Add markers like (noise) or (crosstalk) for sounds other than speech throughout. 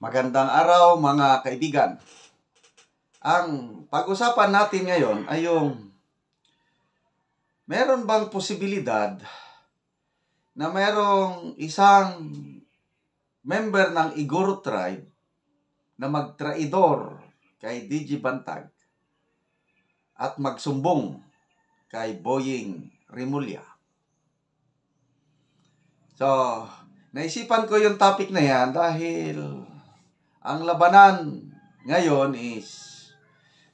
Magandang araw mga kaibigan. Ang pag-usapan natin ngayon ay yung meron bang posibilidad na merong isang member ng Igoro tribe na magtraidor kay DJ Bantag at magsumbong kay Boying Rimulya. So, naisipan ko yung topic na yan dahil ang labanan ngayon is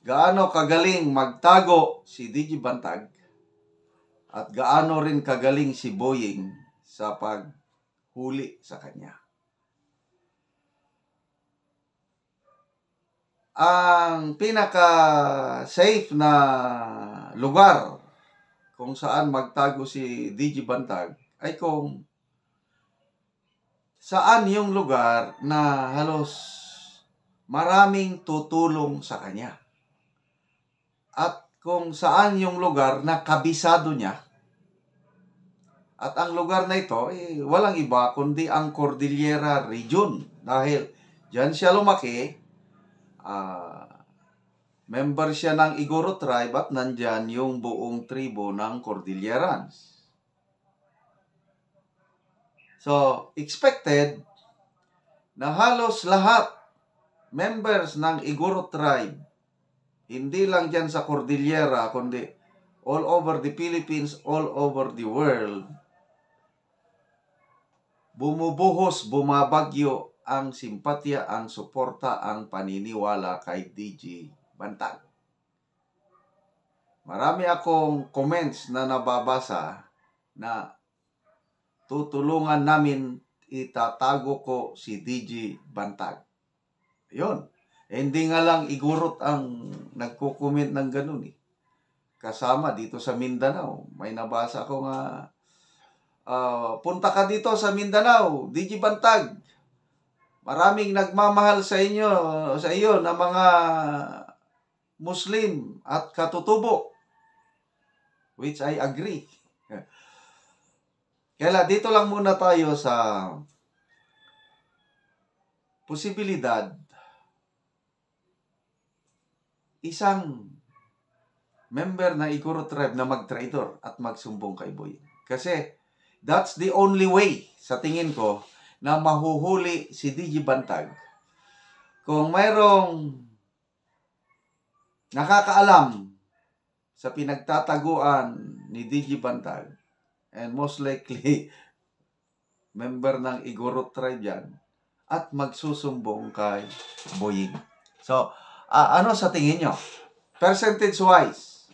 gaano kagaling magtago si DJ Bantag at gaano rin kagaling si Boeing sa paghuli sa kanya. Ang pinaka safe na lugar kung saan magtago si DJ Bantag ay kung saan yung lugar na halos maraming tutulong sa kanya. At kung saan yung lugar na kabisado niya, at ang lugar na ito, eh, walang iba kundi ang Cordillera Region. Dahil dyan siya lumaki, uh, member siya ng Igoro tribe at nandyan yung buong tribo ng Cordillerans. So, expected na halos lahat members ng Iguro tribe, hindi lang dyan sa Cordillera, kundi all over the Philippines, all over the world, bumubuhos, bumabagyo ang simpatya, ang suporta, ang paniniwala kay DJ Bantag. Marami akong comments na nababasa na tutulungan namin itatago ko si DJ Bantag. Yun. Eh, hindi nga lang igurot ang nagko-comment ng ganun eh. Kasama dito sa Mindanao. May nabasa ko nga, uh, punta ka dito sa Mindanao, DJ Bantag. Maraming nagmamahal sa inyo, sa iyo na mga Muslim at katutubo. Which I agree. (laughs) Kaya dito lang muna tayo sa posibilidad isang member ng Ikuro tribe na mag-traitor at magsumbong kay Boy. Kasi that's the only way sa tingin ko na mahuhuli si DJ Bantag. Kung mayroong nakakaalam sa pinagtataguan ni DJ Bantag and most likely (laughs) member ng Igorot tribe yan at magsusumbong kay Boying. So, Uh, ano sa tingin nyo? Percentage-wise,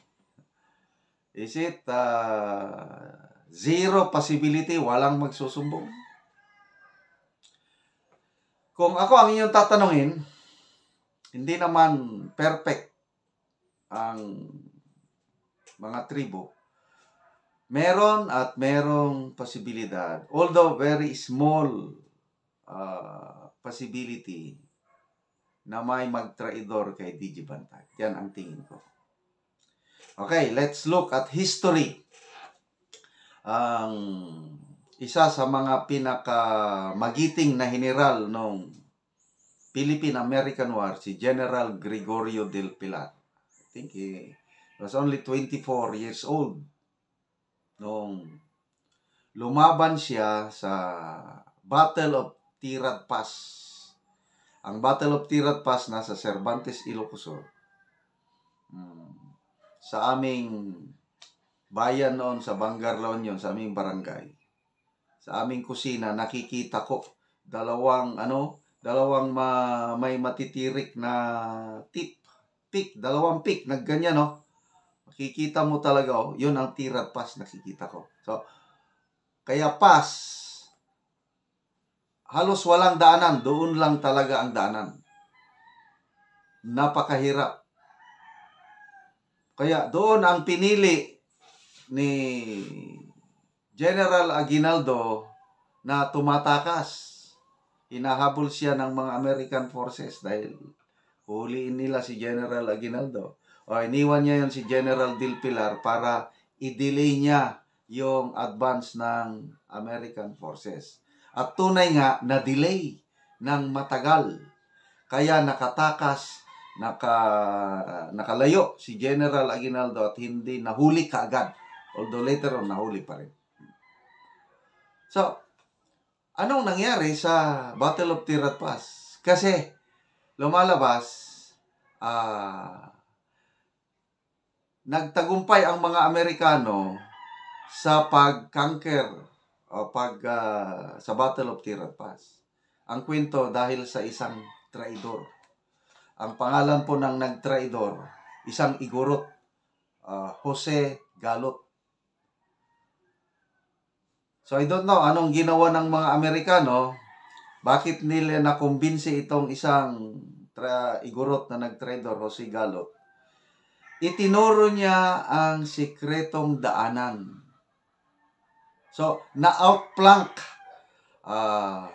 is it uh, zero possibility, walang magsusumbong? Kung ako ang inyong tatanungin, hindi naman perfect ang mga tribo. Meron at merong posibilidad. Although very small uh, possibility na may magtraidor kay DJ Bantag. Yan ang tingin ko. Okay, let's look at history. Ang isa sa mga pinaka magiting na general noong Philippine-American War, si General Gregorio del Pilar. I think he was only 24 years old noong lumaban siya sa Battle of Tirad Pass ang Battle of Tirat Pass nasa Cervantes, Ilocosor. Hmm. Sa aming bayan noon sa Bangar La sa aming barangay. Sa aming kusina, nakikita ko dalawang ano, dalawang ma, may matitirik na tip, pick, dalawang pick, nagganyan no. Makikita mo talaga oh, 'yun ang tirat pass nakikita ko. So kaya pass halos walang daanan. Doon lang talaga ang daanan. Napakahirap. Kaya doon ang pinili ni General Aguinaldo na tumatakas. Hinahabol siya ng mga American forces dahil huliin nila si General Aguinaldo. O iniwan niya yon si General Del Pilar para i-delay niya yung advance ng American forces at tunay nga na delay ng matagal. Kaya nakatakas, naka, nakalayo si General Aguinaldo at hindi nahuli kaagad. Although later on, nahuli pa rin. So, anong nangyari sa Battle of Tirat Pass? Kasi, lumalabas, ah, uh, nagtagumpay ang mga Amerikano sa pag-conquer uh, pag uh, sa Battle of Tirad Pass. Ang kwento dahil sa isang traidor. Ang pangalan po ng nagtraidor, isang igorot, uh, ah, Jose Galot. So I don't know anong ginawa ng mga Amerikano, bakit nila nakumbinsi itong isang tra igorot na nagtraidor, Jose Galot. Itinuro niya ang sikretong daanan So, na-outflank. Uh, ah,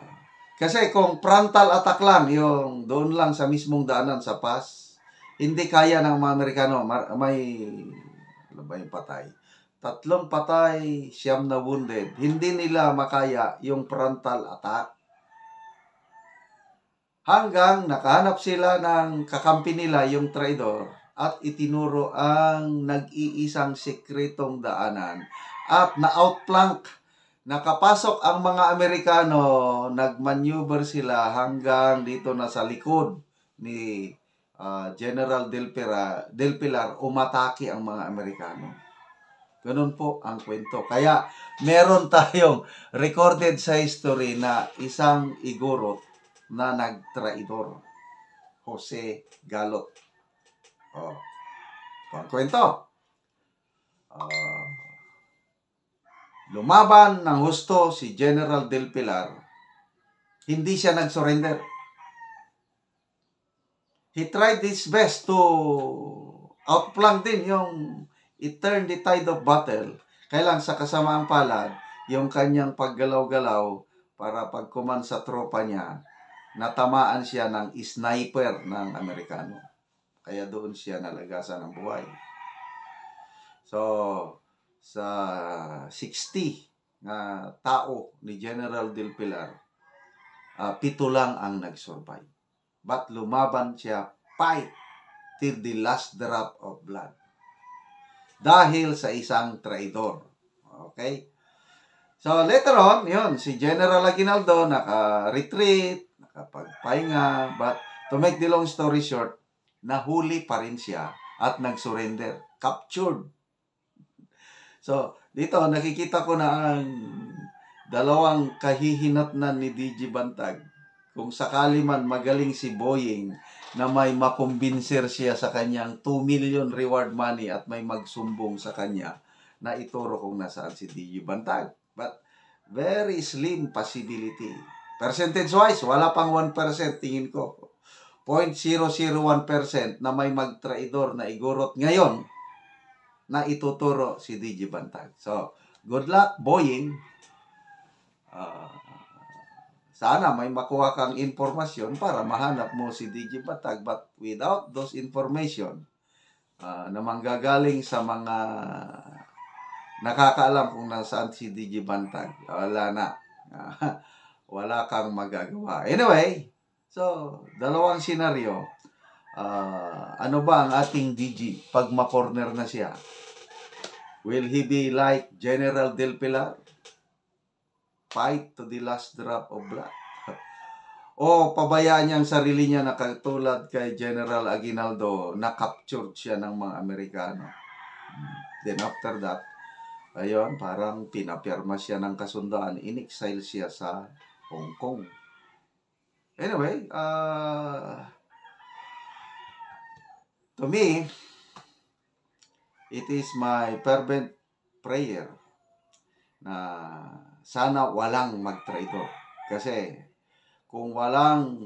kasi kung frontal attack lang, yung doon lang sa mismong daanan sa pass, hindi kaya ng mga Amerikano. May, ano ba yung patay? Tatlong patay, siyam na wounded. Hindi nila makaya yung frontal attack. Hanggang nakahanap sila ng kakampi nila, yung traitor, at itinuro ang nag-iisang sekretong daanan at na-outflank. Nakapasok ang mga Amerikano, nagmaneuver sila hanggang dito na sa likod ni uh, General Del, Pira, Del Pilar, umatake ang mga Amerikano. Ganun po ang kwento. Kaya meron (laughs) tayong recorded sa history na isang igorot na nagtraidor. Jose Galot. Oh. Pangkwento. Ah. Uh, Lumaban ng husto si General Del Pilar. Hindi siya nag-surrender. He tried his best to outflank din yung i turned the tide of battle. Kailang sa kasamaang palad, yung kanyang paggalaw-galaw para pagkuman sa tropa niya, natamaan siya ng sniper ng Amerikano. Kaya doon siya nalagasan ng buhay. So, sa 60 na tao ni General Del Pilar, uh, pito lang ang nagsurvive. But lumaban siya fight till the last drop of blood. Dahil sa isang traitor. Okay? So later on, yun, si General Aguinaldo naka-retreat, nakapagpahinga, but to make the long story short, nahuli pa rin siya at nag-surrender, captured So, dito nakikita ko na ang dalawang kahihinatnan ni DJ Bantag. Kung sakali man magaling si Boeing na may makumbinser siya sa kanyang 2 million reward money at may magsumbong sa kanya na ituro kung nasaan si DJ Bantag. But very slim possibility. Percentage-wise, wala pang 1% tingin ko. 0.001% na may magtraidor na igorot ngayon na ituturo si DJ Bantag. So, good luck, Boying. Uh, sana may makuha kang informasyon para mahanap mo si DJ Bantag. But without those information uh, na manggagaling sa mga nakakaalam kung nasaan si DJ Bantag, wala na. Uh, (laughs) wala kang magagawa. Anyway, so, dalawang senaryo uh, ano ba ang ating DG pag ma-corner na siya? Will he be like General Del Pilar? Fight to the last drop of blood. (laughs) o pabayaan niya ang sarili niya na katulad kay General Aguinaldo na captured siya ng mga Amerikano. Then after that, ayun, parang pinapirma siya ng kasundaan. In-exile siya sa Hong Kong. Anyway, ah... Uh, To me, it is my fervent prayer na sana walang magtraidor. Kasi kung walang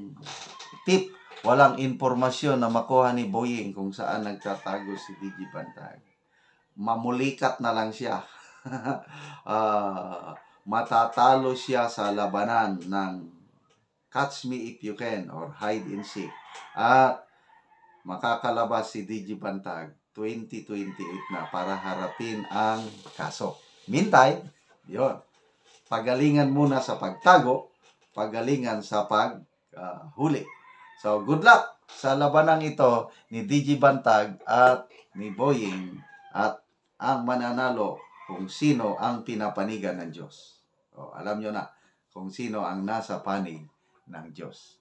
tip, walang impormasyon na makuha ni Boying kung saan nagtatago si Digi Bantag, mamulikat na lang siya. uh, (laughs) matatalo siya sa labanan ng catch me if you can or hide and seek. At makakalabas si DJ Bantag 2028 na para harapin ang kaso. Mintay, yon pagalingan muna sa pagtago, pagalingan sa paghuli. Ah, uh, so, good luck sa labanang ito ni DJ Bantag at ni Boying at ang mananalo kung sino ang pinapanigan ng Diyos. O, alam nyo na kung sino ang nasa panig ng Diyos.